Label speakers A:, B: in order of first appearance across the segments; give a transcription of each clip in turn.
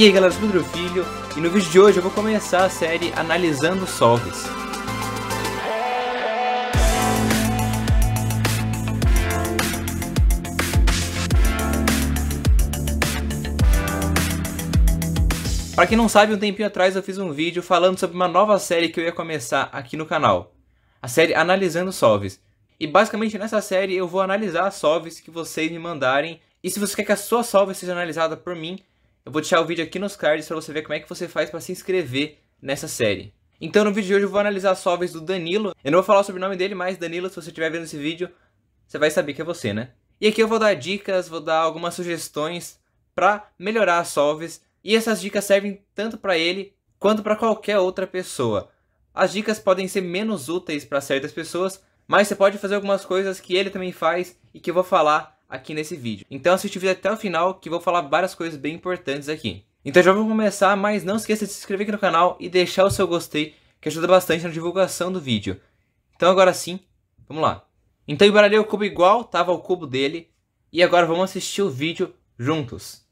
A: E aí galera, eu sou Pedro Filho e no vídeo de hoje eu vou começar a série analisando solves. Para quem não sabe, um tempinho atrás eu fiz um vídeo falando sobre uma nova série que eu ia começar aqui no canal, a série Analisando Solves. E basicamente nessa série eu vou analisar as solves que vocês me mandarem. E se você quer que a sua solve seja analisada por mim, eu vou deixar o vídeo aqui nos cards para você ver como é que você faz para se inscrever nessa série. Então no vídeo de hoje eu vou analisar as solves do Danilo. Eu não vou falar sobre o nome dele, mas Danilo, se você estiver vendo esse vídeo, você vai saber que é você, né? E aqui eu vou dar dicas, vou dar algumas sugestões para melhorar as solves. E essas dicas servem tanto para ele quanto para qualquer outra pessoa. As dicas podem ser menos úteis para certas pessoas, mas você pode fazer algumas coisas que ele também faz e que eu vou falar aqui nesse vídeo. Então assiste o vídeo até o final que vou falar várias coisas bem importantes aqui. Então já vou começar, mas não esqueça de se inscrever aqui no canal e deixar o seu gostei, que ajuda bastante na divulgação do vídeo. Então agora sim, vamos lá. Então embaralhei o cubo igual, estava o cubo dele, e agora vamos assistir o vídeo juntos.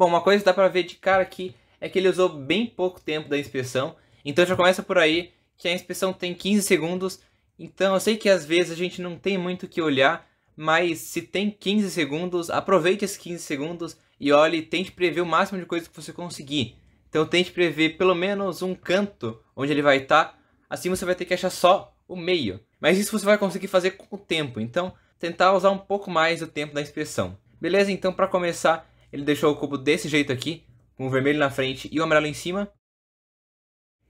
A: Bom, uma coisa que dá para ver de cara aqui é que ele usou bem pouco tempo da inspeção, então já começa por aí que a inspeção tem 15 segundos, então eu sei que às vezes a gente não tem muito o que olhar, mas se tem 15 segundos, aproveite esses 15 segundos e olhe e tente prever o máximo de coisas que você conseguir. Então tente prever pelo menos um canto onde ele vai estar, tá. assim você vai ter que achar só o meio. Mas isso você vai conseguir fazer com o tempo, então tentar usar um pouco mais o tempo da inspeção. Beleza? Então para começar, ele deixou o cubo desse jeito aqui, com o vermelho na frente e o amarelo em cima.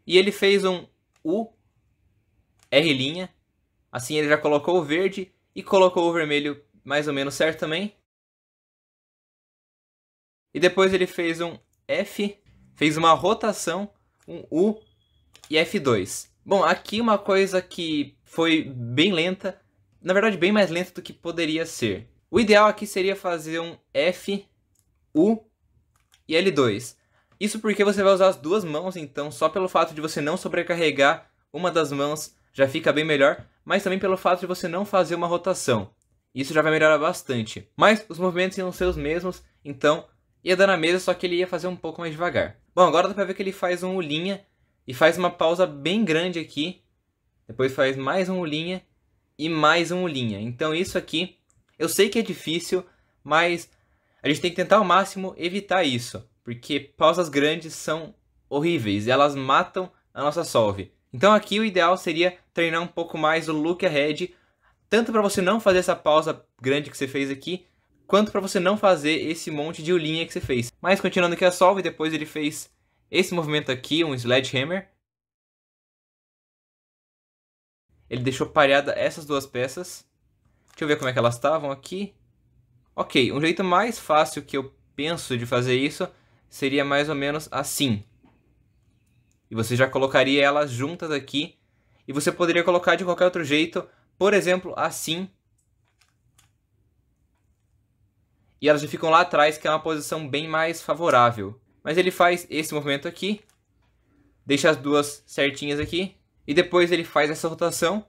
A: E ele fez um U, R', assim ele já colocou o verde e colocou o vermelho mais ou menos certo também. E depois ele fez um F, fez uma rotação, um U e F2. Bom, aqui uma coisa que foi bem lenta, na verdade bem mais lenta do que poderia ser. O ideal aqui seria fazer um F U e L2. Isso porque você vai usar as duas mãos, então só pelo fato de você não sobrecarregar uma das mãos já fica bem melhor, mas também pelo fato de você não fazer uma rotação. Isso já vai melhorar bastante. Mas os movimentos iam ser os mesmos, então ia dar na mesa, só que ele ia fazer um pouco mais devagar. Bom, agora dá pra ver que ele faz um ulinha e faz uma pausa bem grande aqui. Depois faz mais um ulinha e mais um ulinha. Então isso aqui, eu sei que é difícil, mas a gente tem que tentar ao máximo evitar isso, porque pausas grandes são horríveis, elas matam a nossa solve. Então aqui o ideal seria treinar um pouco mais o look ahead, tanto para você não fazer essa pausa grande que você fez aqui, quanto para você não fazer esse monte de linha que você fez. Mas continuando aqui a solve, depois ele fez esse movimento aqui, um sledgehammer. Ele deixou pareada essas duas peças. Deixa eu ver como é que elas estavam aqui. Ok, um jeito mais fácil que eu penso de fazer isso seria mais ou menos assim. E você já colocaria elas juntas aqui. E você poderia colocar de qualquer outro jeito, por exemplo, assim. E elas já ficam lá atrás, que é uma posição bem mais favorável. Mas ele faz esse movimento aqui, deixa as duas certinhas aqui, e depois ele faz essa rotação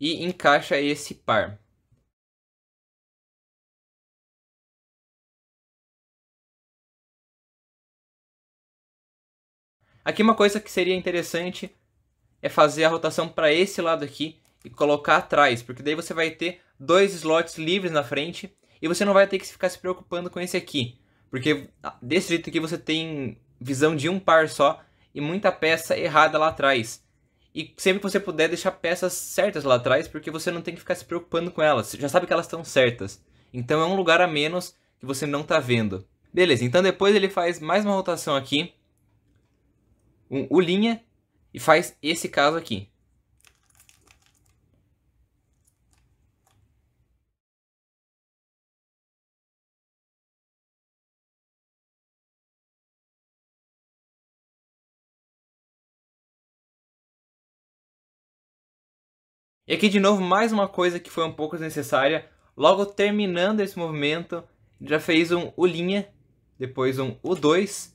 A: e encaixa esse par. Aqui uma coisa que seria interessante é fazer a rotação para esse lado aqui e colocar atrás, porque daí você vai ter dois slots livres na frente e você não vai ter que ficar se preocupando com esse aqui, porque desse jeito aqui você tem visão de um par só e muita peça errada lá atrás. E sempre que você puder deixar peças certas lá atrás, porque você não tem que ficar se preocupando com elas, você já sabe que elas estão certas. Então é um lugar a menos que você não está vendo. Beleza, então depois ele faz mais uma rotação aqui um, o linha e faz esse caso aqui. E aqui de novo mais uma coisa que foi um pouco desnecessária. Logo terminando esse movimento, já fez um U', depois um U2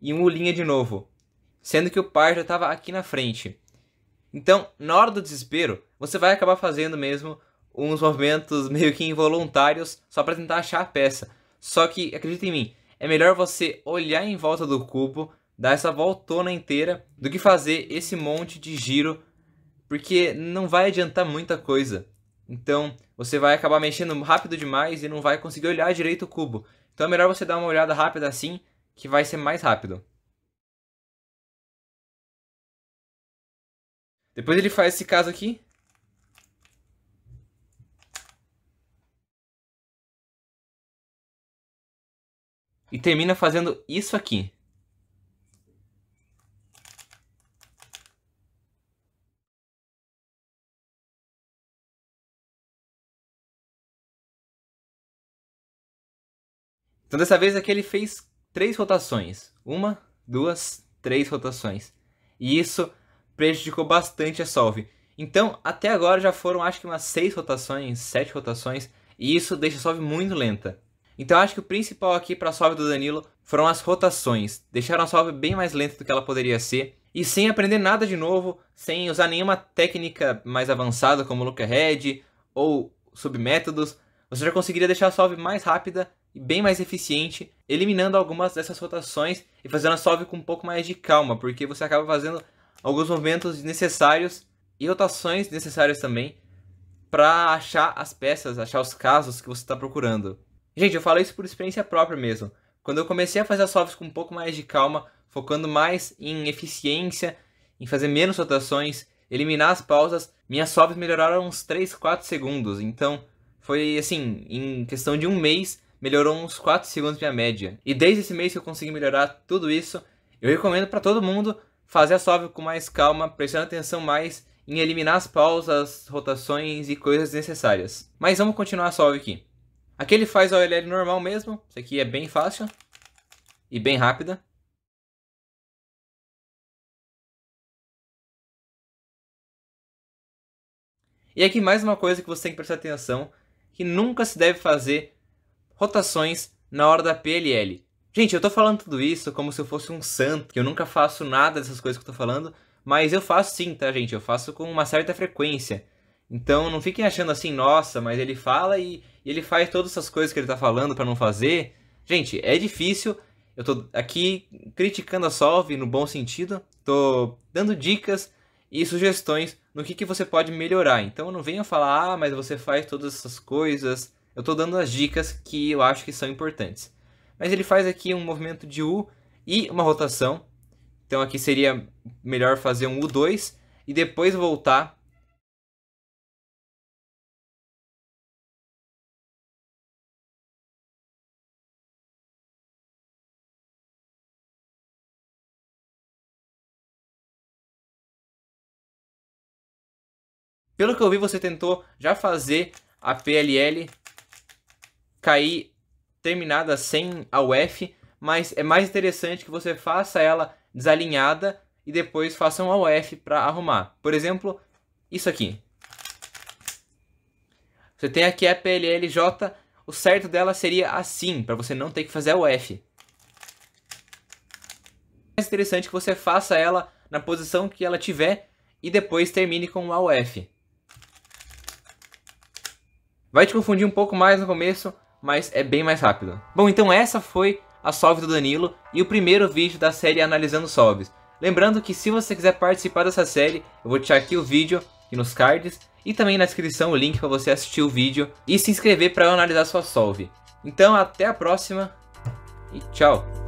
A: e um U' de novo sendo que o pai já estava aqui na frente. Então, na hora do desespero, você vai acabar fazendo mesmo uns movimentos meio que involuntários só para tentar achar a peça. Só que, acredita em mim, é melhor você olhar em volta do cubo, dar essa voltona inteira, do que fazer esse monte de giro, porque não vai adiantar muita coisa. Então, você vai acabar mexendo rápido demais e não vai conseguir olhar direito o cubo. Então é melhor você dar uma olhada rápida assim, que vai ser mais rápido. Depois ele faz esse caso aqui. E termina fazendo isso aqui. Então dessa vez aqui ele fez três rotações. Uma, duas, três rotações. E isso prejudicou bastante a Solve. Então, até agora já foram acho que umas 6 rotações, 7 rotações, e isso deixa a Solve muito lenta. Então acho que o principal aqui para a Solve do Danilo foram as rotações. Deixaram a Solve bem mais lenta do que ela poderia ser. E sem aprender nada de novo, sem usar nenhuma técnica mais avançada como look ahead ou submétodos, você já conseguiria deixar a Solve mais rápida e bem mais eficiente, eliminando algumas dessas rotações e fazendo a Solve com um pouco mais de calma, porque você acaba fazendo alguns movimentos necessários e rotações necessárias também para achar as peças, achar os casos que você está procurando. Gente, eu falo isso por experiência própria mesmo. Quando eu comecei a fazer as softs com um pouco mais de calma, focando mais em eficiência, em fazer menos rotações, eliminar as pausas, minhas solves melhoraram uns 3, 4 segundos. Então, foi assim, em questão de um mês, melhorou uns 4 segundos minha média. E desde esse mês que eu consegui melhorar tudo isso, eu recomendo para todo mundo fazer a sova com mais calma, prestando atenção mais em eliminar as pausas, rotações e coisas necessárias. Mas vamos continuar a solve aqui. Aqui ele faz a OLL normal mesmo, isso aqui é bem fácil e bem rápida. E aqui mais uma coisa que você tem que prestar atenção, que nunca se deve fazer rotações na hora da PLL. Gente, eu tô falando tudo isso como se eu fosse um santo, que eu nunca faço nada dessas coisas que eu tô falando, mas eu faço sim, tá, gente? Eu faço com uma certa frequência. Então não fiquem achando assim, nossa, mas ele fala e, e ele faz todas essas coisas que ele tá falando para não fazer. Gente, é difícil. Eu tô aqui criticando a Solve no bom sentido, tô dando dicas e sugestões no que, que você pode melhorar. Então não venha falar, ah, mas você faz todas essas coisas. Eu tô dando as dicas que eu acho que são importantes. Mas ele faz aqui um movimento de U e uma rotação. Então aqui seria melhor fazer um U2 e depois voltar Pelo que eu vi, você tentou já fazer a PLL cair terminada sem a UF, mas é mais interessante que você faça ela desalinhada e depois faça um AUF para arrumar. Por exemplo, isso aqui. Você tem aqui a PLLJ, o certo dela seria assim, para você não ter que fazer AUF. É mais interessante que você faça ela na posição que ela tiver e depois termine com o AUF. Vai te confundir um pouco mais no começo, mas é bem mais rápido. Bom, então essa foi a solve do Danilo e o primeiro vídeo da série analisando solves. Lembrando que se você quiser participar dessa série, eu vou deixar aqui o vídeo e nos cards e também na descrição o link para você assistir o vídeo e se inscrever para analisar sua solve. Então até a próxima e tchau!